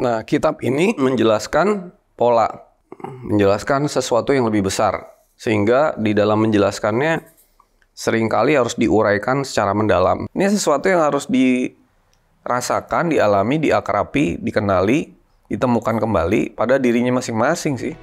Nah, kitab ini menjelaskan pola, menjelaskan sesuatu yang lebih besar. Sehingga di dalam menjelaskannya seringkali harus diuraikan secara mendalam. Ini sesuatu yang harus dirasakan, dialami, diakrapi, dikenali, ditemukan kembali pada dirinya masing-masing sih.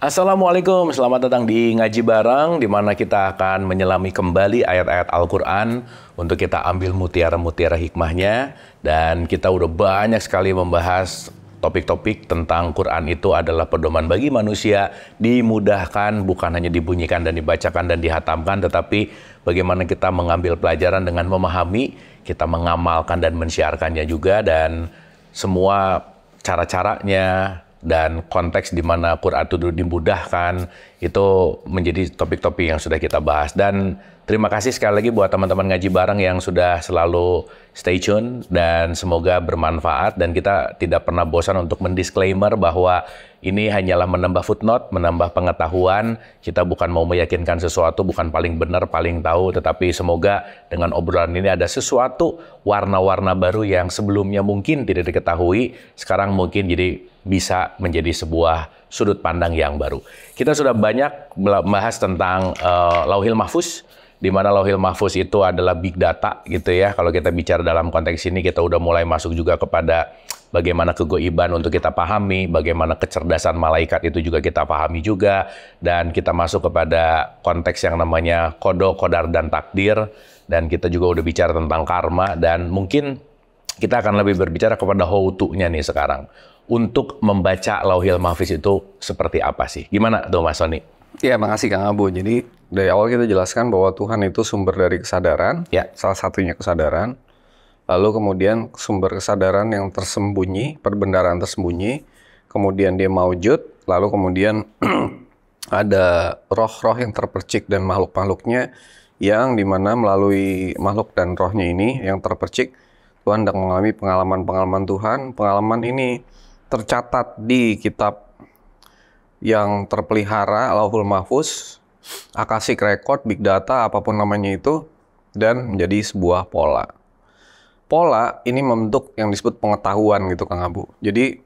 Assalamualaikum, selamat datang di Ngaji barang, di mana kita akan menyelami kembali ayat-ayat Al-Quran untuk kita ambil mutiara-mutiara hikmahnya. Dan kita udah banyak sekali membahas topik-topik tentang Quran itu adalah pedoman bagi manusia, dimudahkan bukan hanya dibunyikan dan dibacakan dan dihatamkan, tetapi bagaimana kita mengambil pelajaran dengan memahami, kita mengamalkan dan mensiarkannya juga, dan semua cara-caranya, dan konteks di mana Quran itu dimudahkan itu menjadi topik-topik yang sudah kita bahas dan terima kasih sekali lagi buat teman-teman ngaji bareng yang sudah selalu stay tune dan semoga bermanfaat dan kita tidak pernah bosan untuk mendisklaimer bahwa ini hanyalah menambah footnote, menambah pengetahuan. Kita bukan mau meyakinkan sesuatu, bukan paling benar, paling tahu, tetapi semoga dengan obrolan ini ada sesuatu warna-warna baru yang sebelumnya mungkin tidak diketahui, sekarang mungkin jadi bisa menjadi sebuah sudut pandang yang baru. Kita sudah banyak membahas tentang uh, Lauhil Mahfuz, di mana Lauhil Mahfuz itu adalah big data gitu ya. Kalau kita bicara dalam konteks ini kita udah mulai masuk juga kepada bagaimana kegoiban untuk kita pahami, bagaimana kecerdasan malaikat itu juga kita pahami juga dan kita masuk kepada konteks yang namanya kodo, kodar dan takdir dan kita juga udah bicara tentang karma dan mungkin kita akan lebih berbicara kepada how to-nya nih sekarang. Untuk membaca Lauhil Mahfuz itu seperti apa sih? Gimana tuh Mas Sony? Ya, makasih Kang Abu. Kan, Jadi dari awal kita jelaskan bahwa Tuhan itu sumber dari kesadaran, ya. salah satunya kesadaran. Lalu kemudian sumber kesadaran yang tersembunyi, perbendaraan tersembunyi, kemudian dia maujud, lalu kemudian ada roh-roh yang terpercik dan makhluk-makhluknya yang dimana melalui makhluk dan rohnya ini yang terpercik, Tuhan hendak mengalami pengalaman-pengalaman Tuhan. Pengalaman ini tercatat di kitab yang terpelihara lawful Mahfuz, akasik record, big data, apapun namanya itu, dan menjadi sebuah pola. Pola ini membentuk yang disebut pengetahuan gitu Kang Abu. Jadi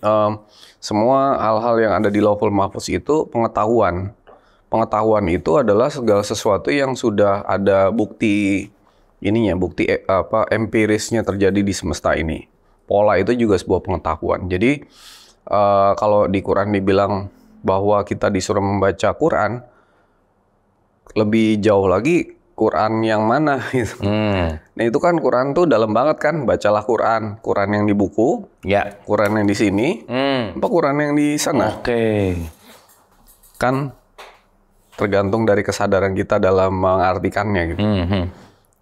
um, semua hal-hal yang ada di lawful Mahfuz itu pengetahuan. Pengetahuan itu adalah segala sesuatu yang sudah ada bukti ininya, bukti eh, apa empirisnya terjadi di semesta ini. Pola itu juga sebuah pengetahuan. Jadi uh, kalau di Quran dibilang bahwa kita disuruh membaca Quran, lebih jauh lagi Quran yang mana gitu. Hmm. Nah itu kan Quran tuh dalam banget kan, bacalah Quran, Quran yang di buku, ya, Quran yang di sini, hmm. apa Quran yang di sana? Oke. Okay. Kan tergantung dari kesadaran kita dalam mengartikannya gitu. Hmm, hmm.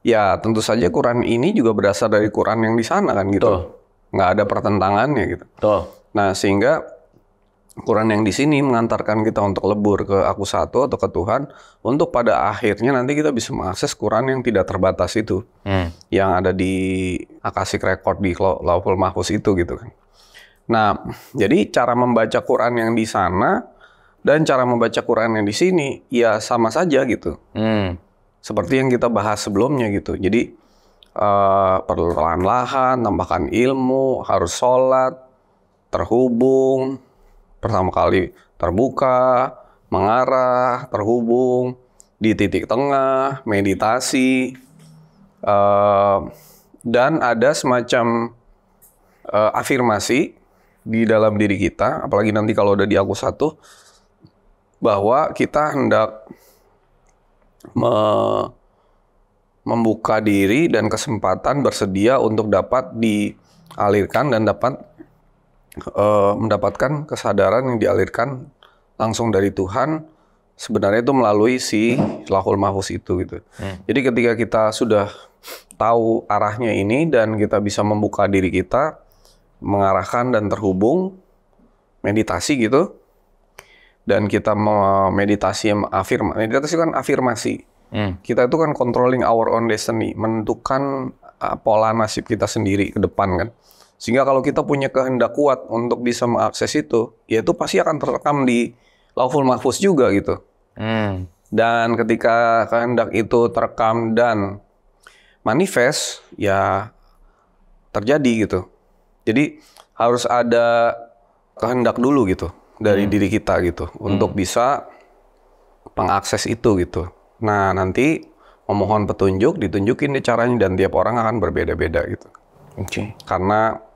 Ya tentu saja Quran ini juga berasal dari Quran yang di sana kan gitu. Tuh. Nggak ada pertentangannya gitu. Tuh. Nah, sehingga Quran yang di sini mengantarkan kita untuk lebur ke aku satu atau ke Tuhan untuk pada akhirnya nanti kita bisa mengakses Quran yang tidak terbatas itu hmm. yang ada di akasik record di Lauful Mahfuz itu gitu kan. Nah, jadi cara membaca Quran yang di sana dan cara membaca Quran yang di sini ya sama saja gitu. Hmm. Seperti yang kita bahas sebelumnya gitu. Jadi uh, eh, perlu lahan-lahan, tambahkan ilmu, harus sholat, terhubung, pertama kali terbuka, mengarah, terhubung, di titik tengah, meditasi, eh, dan ada semacam eh, afirmasi di dalam diri kita, apalagi nanti kalau udah di aku satu, bahwa kita hendak me membuka diri dan kesempatan bersedia untuk dapat dialirkan dan dapat uh, mendapatkan kesadaran yang dialirkan langsung dari Tuhan sebenarnya itu melalui si lahul mahfuz itu gitu. Hmm. Jadi ketika kita sudah tahu arahnya ini dan kita bisa membuka diri kita mengarahkan dan terhubung meditasi gitu dan kita meditasi afirmasi meditasi kan afirmasi hmm. kita itu kan controlling our own destiny menentukan ah, pola nasib kita sendiri ke depan kan sehingga kalau kita punya kehendak kuat untuk bisa mengakses itu, ya itu pasti akan terekam di lawful Mahfuz juga gitu. Hmm. Dan ketika kehendak itu terekam dan manifest, ya terjadi gitu. Jadi harus ada kehendak dulu gitu dari hmm. diri kita gitu hmm. untuk bisa mengakses itu gitu. Nah nanti memohon petunjuk ditunjukin deh caranya dan tiap orang akan berbeda-beda gitu. Okay. Karena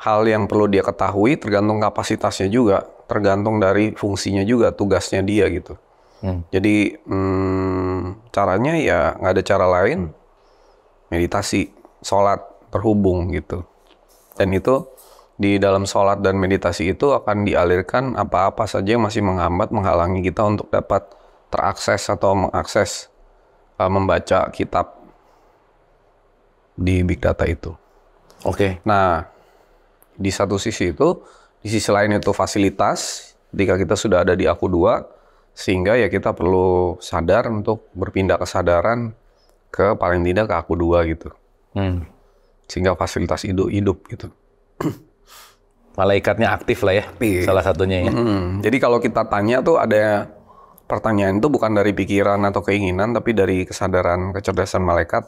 hal yang perlu dia ketahui tergantung kapasitasnya juga, tergantung dari fungsinya juga, tugasnya dia gitu. Hmm. Jadi hmm, caranya ya nggak ada cara lain, meditasi, sholat terhubung gitu. Dan itu di dalam sholat dan meditasi itu akan dialirkan apa-apa saja yang masih menghambat, menghalangi kita untuk dapat terakses atau mengakses uh, membaca kitab di big data itu. Oke. Okay. Nah, di satu sisi itu, di sisi lain itu fasilitas, Jika kita sudah ada di aku dua, sehingga ya kita perlu sadar untuk berpindah kesadaran ke paling tidak ke aku dua gitu. Hmm. Sehingga fasilitas hidup-hidup gitu. Malaikatnya aktif lah ya, Aktif. salah satunya ya. Hmm. Jadi kalau kita tanya tuh ada pertanyaan itu bukan dari pikiran atau keinginan, tapi dari kesadaran kecerdasan malaikat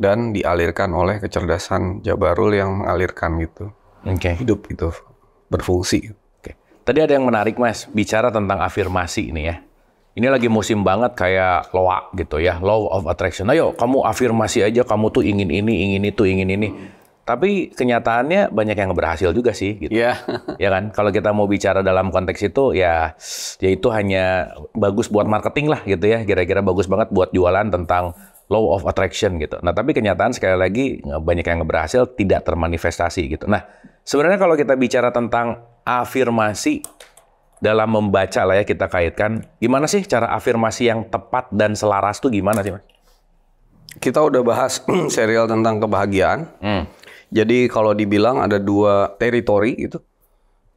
dan dialirkan oleh kecerdasan Jabarul yang mengalirkan gitu okay. hidup gitu, berfungsi. Okay. Tadi ada yang menarik mas, bicara tentang afirmasi ini ya. Ini lagi musim banget kayak loa gitu ya, law of attraction. Ayo kamu afirmasi aja, kamu tuh ingin ini, ingin itu, ingin ini. Tapi kenyataannya banyak yang berhasil juga sih, gitu. Yeah. ya kan? Kalau kita mau bicara dalam konteks itu, ya, ya itu hanya bagus buat marketing lah, gitu ya. Kira-kira bagus banget buat jualan tentang law of attraction gitu. Nah, tapi kenyataan sekali lagi banyak yang berhasil tidak termanifestasi gitu. Nah, Sebenarnya kalau kita bicara tentang afirmasi dalam membaca lah ya kita kaitkan, gimana sih cara afirmasi yang tepat dan selaras tuh gimana sih mas? Kita udah bahas serial tentang kebahagiaan. Hmm. Jadi kalau dibilang ada dua teritori itu,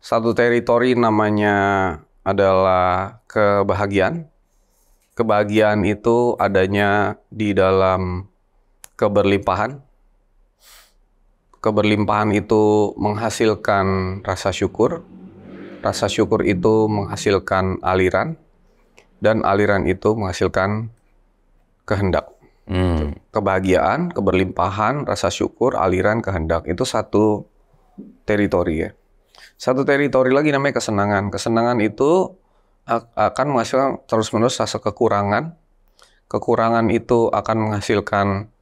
Satu teritori namanya adalah kebahagiaan. Kebahagiaan itu adanya di dalam keberlimpahan, keberlimpahan itu menghasilkan rasa syukur, rasa syukur itu menghasilkan aliran, dan aliran itu menghasilkan kehendak. Hmm. Kebahagiaan, keberlimpahan, rasa syukur, aliran, kehendak itu satu teritori ya. Satu teritori lagi namanya kesenangan. Kesenangan itu akan menghasilkan terus-menerus rasa kekurangan. Kekurangan itu akan menghasilkan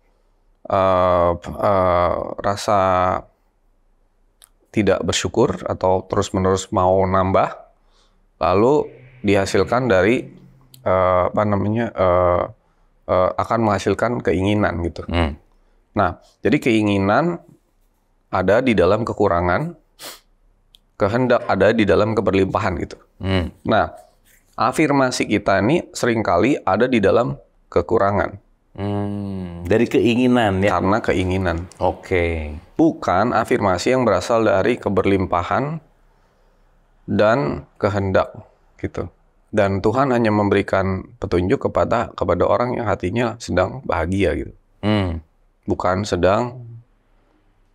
uh, uh, rasa tidak bersyukur atau terus-menerus mau nambah, lalu dihasilkan dari uh, apa namanya uh, uh, akan menghasilkan keinginan gitu. Hmm. Nah, jadi keinginan ada di dalam kekurangan, kehendak ada di dalam keberlimpahan gitu. Hmm. Nah, afirmasi kita ini seringkali ada di dalam kekurangan. Hmm. dari keinginan ya? Karena keinginan. Oke. Okay. Bukan afirmasi yang berasal dari keberlimpahan dan kehendak gitu. Dan Tuhan hanya memberikan petunjuk kepada kepada orang yang hatinya sedang bahagia gitu. Hmm. Bukan sedang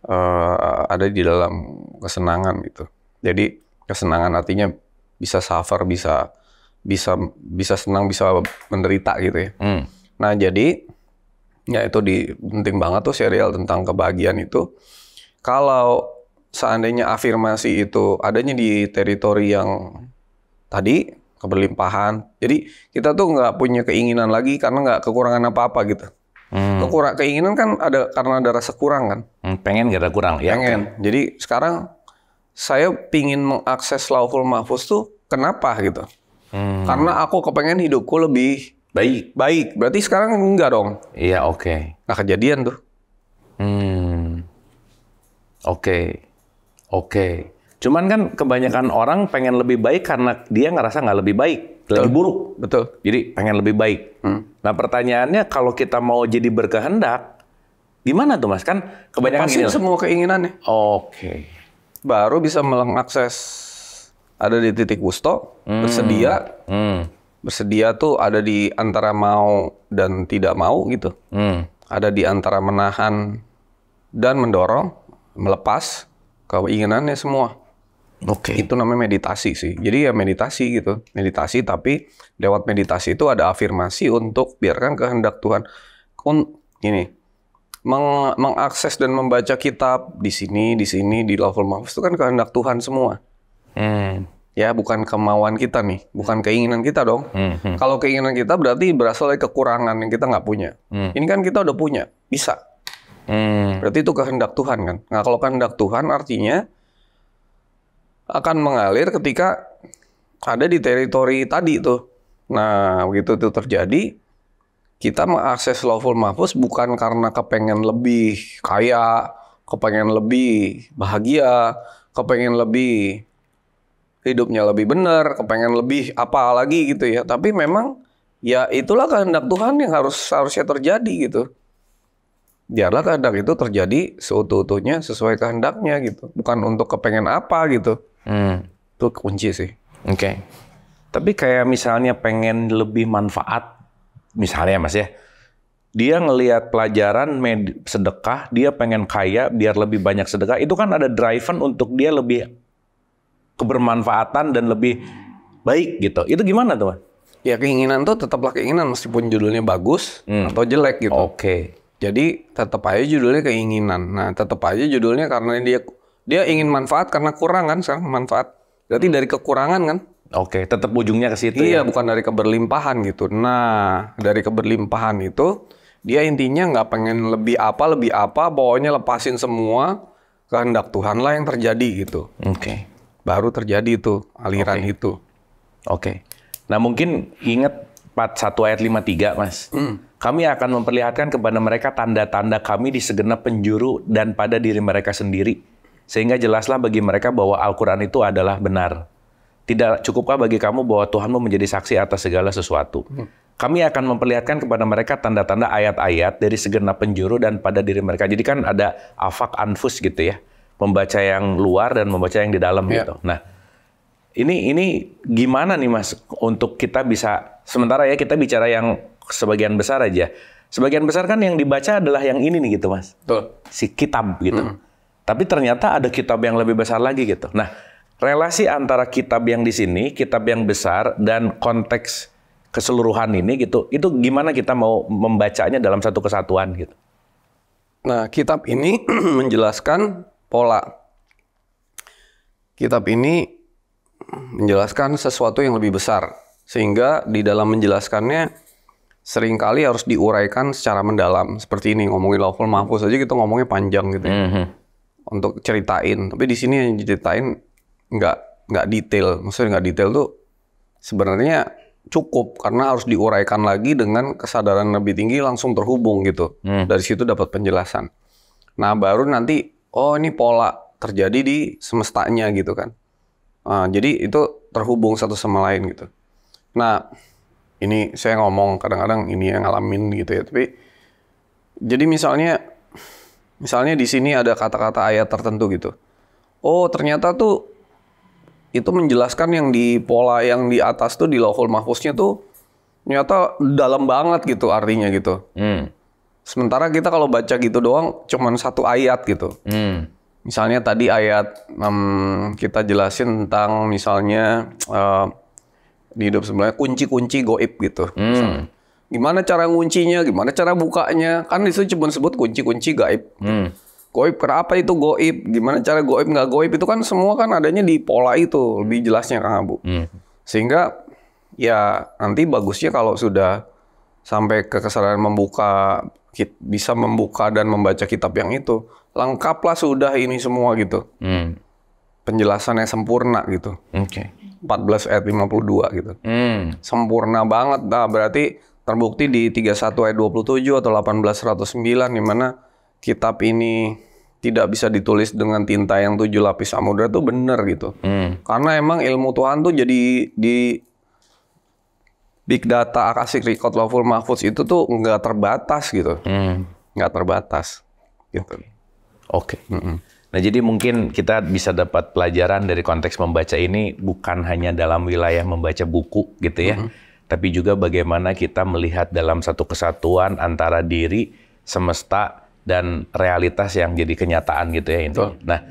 uh, ada di dalam kesenangan gitu. Jadi kesenangan artinya bisa suffer, bisa bisa bisa senang, bisa menderita gitu ya. Hmm. Nah, jadi ya itu di, penting banget tuh serial tentang kebahagiaan itu. Kalau seandainya afirmasi itu adanya di teritori yang tadi keberlimpahan, jadi kita tuh nggak punya keinginan lagi karena nggak kekurangan apa-apa gitu. Hmm. Kekurang keinginan kan ada karena ada rasa kurang kan. Hmm, pengen nggak ada kurang ya. Pengen. Jadi sekarang saya pingin mengakses lawful mahfuz tuh kenapa gitu? Hmm. Karena aku kepengen hidupku lebih Baik. Baik. Berarti sekarang enggak dong? Iya, oke. Okay. Nah, kejadian tuh. Hmm. Oke. Okay. Oke. Okay. Cuman kan kebanyakan orang pengen lebih baik karena dia ngerasa nggak lebih baik, Betul. lagi buruk. Betul. Jadi pengen lebih baik. Hmm. Nah pertanyaannya kalau kita mau jadi berkehendak, gimana tuh mas? Kan kebanyakan Lepasin gini semua keinginannya. Oke. Okay. Baru bisa mengakses ada di titik gusto, hmm. bersedia, hmm bersedia tuh ada di antara mau dan tidak mau gitu. Hmm. Ada di antara menahan dan mendorong, melepas keinginannya semua. Oke. Okay. Itu namanya meditasi sih. Jadi ya meditasi gitu. Meditasi tapi lewat meditasi itu ada afirmasi untuk biarkan kehendak Tuhan. ini meng mengakses dan membaca kitab di sini, di sini, di level Mahfuz itu kan kehendak Tuhan semua. Hmm ya bukan kemauan kita nih, bukan keinginan kita dong. Hmm, hmm. Kalau keinginan kita berarti berasal dari kekurangan yang kita nggak punya. Hmm. Ini kan kita udah punya, bisa. Hmm. Berarti itu kehendak Tuhan kan. Nah kalau kehendak Tuhan artinya akan mengalir ketika ada di teritori tadi itu. Nah begitu itu terjadi, kita mengakses lawful mahfuz bukan karena kepengen lebih kaya, kepengen lebih bahagia, kepengen lebih hidupnya lebih benar, kepengen lebih apa lagi gitu ya. Tapi memang ya itulah kehendak Tuhan yang harus harusnya terjadi gitu. Biarlah kehendak itu terjadi seutuh-utuhnya sesuai kehendaknya gitu, bukan untuk kepengen apa gitu. Hmm. Itu kunci sih. Oke. Okay. Tapi kayak misalnya pengen lebih manfaat, misalnya mas ya, dia ngelihat pelajaran sedekah, dia pengen kaya biar lebih banyak sedekah, itu kan ada driven untuk dia lebih kebermanfaatan dan lebih baik gitu. Itu gimana tuh? Ya keinginan tuh tetaplah keinginan meskipun judulnya bagus hmm. atau jelek gitu. Oke. Okay. Jadi tetap aja judulnya keinginan. Nah tetap aja judulnya karena dia dia ingin manfaat karena kurang kan sekarang manfaat. Berarti hmm. dari kekurangan kan? Oke, okay, tetap ujungnya ke situ. Iya, ya? bukan dari keberlimpahan gitu. Nah, dari keberlimpahan itu dia intinya nggak pengen lebih apa lebih apa, pokoknya lepasin semua kehendak Tuhan lah yang terjadi gitu. Oke. Okay baru terjadi itu aliran okay. itu. Oke. Okay. Nah mungkin ingat 1 ayat 53 mas. Mm. Kami akan memperlihatkan kepada mereka tanda-tanda kami di segenap penjuru dan pada diri mereka sendiri. Sehingga jelaslah bagi mereka bahwa Al-Quran itu adalah benar. Tidak cukupkah bagi kamu bahwa Tuhanmu menjadi saksi atas segala sesuatu. Mm. Kami akan memperlihatkan kepada mereka tanda-tanda ayat-ayat dari segenap penjuru dan pada diri mereka. Jadi kan ada afak anfus gitu ya pembaca yang luar dan membaca yang di dalam yeah. gitu. Nah, ini ini gimana nih Mas untuk kita bisa sementara ya kita bicara yang sebagian besar aja. Sebagian besar kan yang dibaca adalah yang ini nih gitu Mas. Tuh. Si kitab gitu. Mm. Tapi ternyata ada kitab yang lebih besar lagi gitu. Nah, relasi antara kitab yang di sini, kitab yang besar dan konteks keseluruhan ini gitu. Itu gimana kita mau membacanya dalam satu kesatuan gitu. Nah, kitab ini menjelaskan pola. Kitab ini menjelaskan sesuatu yang lebih besar, sehingga di dalam menjelaskannya seringkali harus diuraikan secara mendalam. Seperti ini, ngomongin lawful mahfuz aja kita ngomongnya panjang gitu ya. Mm -hmm. Untuk ceritain, tapi di sini yang diceritain nggak nggak detail. Maksudnya nggak detail tuh sebenarnya cukup karena harus diuraikan lagi dengan kesadaran lebih tinggi langsung terhubung gitu. Mm. Dari situ dapat penjelasan. Nah, baru nanti oh ini pola terjadi di semestanya gitu kan. Nah, jadi itu terhubung satu sama lain gitu. Nah, ini saya ngomong kadang-kadang ini yang ngalamin gitu ya, tapi jadi misalnya misalnya di sini ada kata-kata ayat tertentu gitu. Oh, ternyata tuh itu menjelaskan yang di pola yang di atas tuh di lauhul mahfuznya tuh nyata dalam banget gitu artinya gitu. Hmm. Sementara kita kalau baca gitu doang cuman satu ayat gitu. Hmm. Misalnya tadi ayat um, kita jelasin tentang misalnya uh, di hidup sebenarnya kunci-kunci goib gitu. Hmm. Gimana cara nguncinya, gimana cara bukanya. Kan itu cuma sebut kunci-kunci gaib. Hmm. Goib, kenapa itu goib? Gimana cara goib nggak goib? Itu kan semua kan adanya di pola itu. Lebih jelasnya Kang Abu. Hmm. Sehingga ya nanti bagusnya kalau sudah sampai ke kesadaran membuka bisa membuka dan membaca kitab yang itu lengkaplah sudah ini semua gitu hmm. penjelasannya sempurna gitu okay. 14 ayat 52 gitu hmm. sempurna banget nah berarti terbukti di 31 ayat 27 atau 1809 di mana kitab ini tidak bisa ditulis dengan tinta yang tujuh lapis samudra itu benar gitu. Hmm. Karena emang ilmu Tuhan tuh jadi di big data akasik record lawful mahfuz itu tuh nggak terbatas gitu. Hmm. Nggak hmm. terbatas gitu. Oke. Okay. Mm -mm. Nah, jadi mungkin kita bisa dapat pelajaran dari konteks membaca ini bukan hanya dalam wilayah membaca buku gitu ya. Mm -hmm. Tapi juga bagaimana kita melihat dalam satu kesatuan antara diri, semesta dan realitas yang jadi kenyataan gitu ya itu. Nah,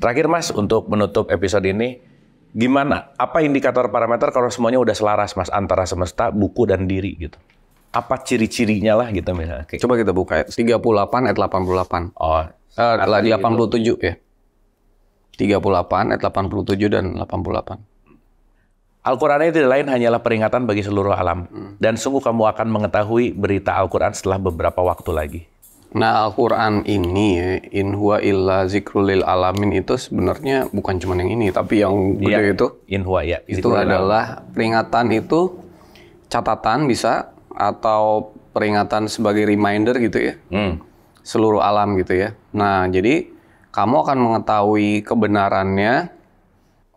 terakhir Mas untuk menutup episode ini Gimana? Apa indikator parameter kalau semuanya udah selaras mas antara semesta, buku dan diri gitu? Apa ciri-cirinya lah gitu misalnya? Oke. Coba kita buka ya. 38 at 88. Oh. Eh, 87 itu. ya. 38 at 87 dan 88. Al-Quran itu lain hanyalah peringatan bagi seluruh alam. Hmm. Dan sungguh kamu akan mengetahui berita Al-Quran setelah beberapa waktu lagi. Nah, Al-Qur'an ini in huwa illa zikrul lil alamin itu sebenarnya bukan cuma yang ini, tapi yang gede ya, itu in huwa ya. Itu adalah peringatan itu catatan bisa atau peringatan sebagai reminder gitu ya. Hmm. Seluruh alam gitu ya. Nah, jadi kamu akan mengetahui kebenarannya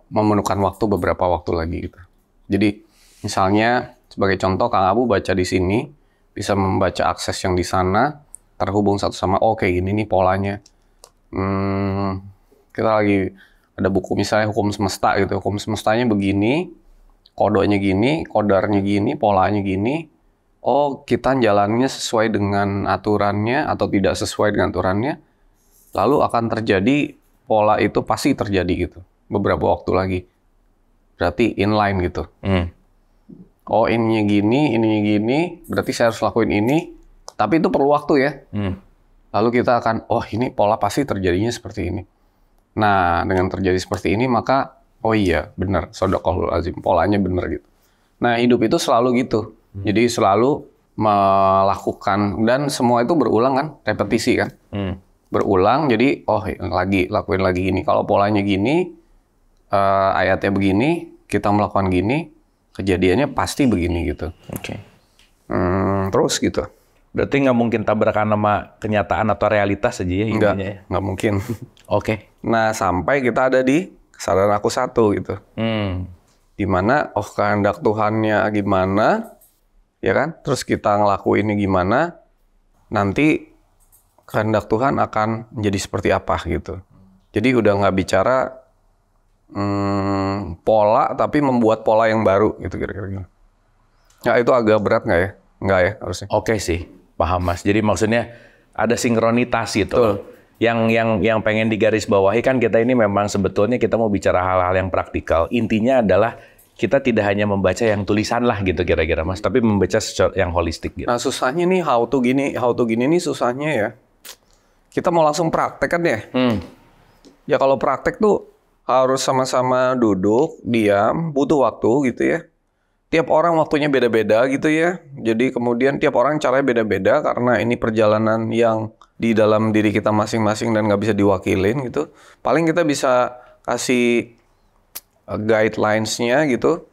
memerlukan waktu beberapa waktu lagi gitu. Jadi misalnya sebagai contoh Kang Abu baca di sini bisa membaca akses yang di sana terhubung satu sama oke, oh, kayak gini nih polanya hmm, kita lagi ada buku misalnya hukum semesta gitu hukum semestanya begini kodonya gini kodarnya gini polanya gini oh kita jalannya sesuai dengan aturannya atau tidak sesuai dengan aturannya lalu akan terjadi pola itu pasti terjadi gitu beberapa waktu lagi berarti inline gitu Oh, oh ininya gini ininya gini berarti saya harus lakuin ini tapi itu perlu waktu ya. Hmm. Lalu kita akan, oh ini pola pasti terjadinya seperti ini. Nah, dengan terjadi seperti ini maka, oh iya benar, sodokohul azim, polanya benar gitu. Nah, hidup itu selalu gitu. Hmm. Jadi selalu melakukan, dan semua itu berulang kan, repetisi kan. Hmm. Berulang, jadi oh lagi, lakuin lagi ini. Kalau polanya gini, eh, ayatnya begini, kita melakukan gini, kejadiannya pasti begini gitu. Oke. Okay. Hmm, terus gitu. Berarti nggak mungkin tabrakan sama kenyataan atau realitas aja ya Enggak, ya? nggak mungkin. Oke. okay. Nah sampai kita ada di kesadaran aku satu gitu. Hmm. Dimana oh kehendak Tuhannya gimana, ya kan? Terus kita ngelakuinnya gimana, nanti kehendak Tuhan akan menjadi seperti apa gitu. Jadi udah nggak bicara hmm, pola tapi membuat pola yang baru gitu kira-kira. Nah, itu agak berat nggak ya? Nggak ya harusnya. Oke okay, sih. Paham Mas. Jadi maksudnya ada sinkronitas gitu. Yang yang yang pengen digaris bawahi kan kita ini memang sebetulnya kita mau bicara hal-hal yang praktikal. Intinya adalah kita tidak hanya membaca yang tulisan lah gitu kira-kira Mas, tapi membaca secara yang holistik gitu. Nah, susahnya nih how to gini, how to gini nih susahnya ya. Kita mau langsung praktek kan ya? Hmm. Ya kalau praktek tuh harus sama-sama duduk, diam, butuh waktu gitu ya tiap orang waktunya beda-beda gitu ya. Jadi kemudian tiap orang caranya beda-beda karena ini perjalanan yang di dalam diri kita masing-masing dan nggak bisa diwakilin gitu. Paling kita bisa kasih eh, guidelines-nya gitu.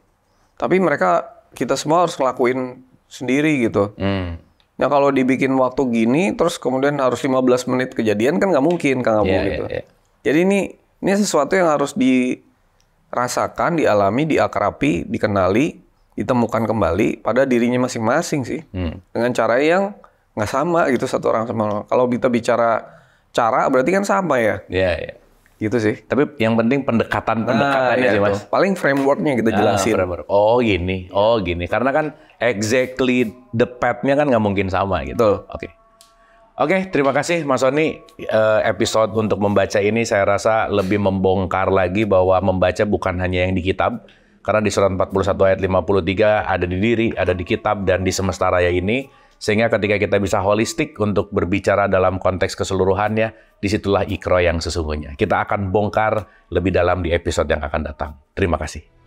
Tapi mereka kita semua harus ngelakuin sendiri gitu. Hmm. Nah kalau dibikin waktu gini terus kemudian harus 15 menit kejadian kan nggak mungkin Kang Abu yeah, iya, gitu. Yeah, Jadi ini ini sesuatu yang harus dirasakan, dialami, diakrapi, dikenali ditemukan kembali pada dirinya masing-masing sih hmm. dengan cara yang nggak sama gitu satu orang sama orang. Kalau kita bicara cara berarti kan sama ya. ya Yeah, Gitu sih. Tapi yang penting pendekatan nah, pendekatannya nah, sih iya mas. Paling frameworknya kita ah, jelasin. framework. Oh gini, oh gini. Karena kan exactly the path-nya kan nggak mungkin sama gitu. Oke. Okay. Oke, okay, terima kasih Mas Sony. Uh, eh, episode untuk membaca ini saya rasa lebih membongkar lagi bahwa membaca bukan hanya yang di kitab, karena di surat 41 ayat 53 ada di diri, ada di kitab, dan di semesta raya ini. Sehingga ketika kita bisa holistik untuk berbicara dalam konteks keseluruhannya, disitulah ikro yang sesungguhnya. Kita akan bongkar lebih dalam di episode yang akan datang. Terima kasih.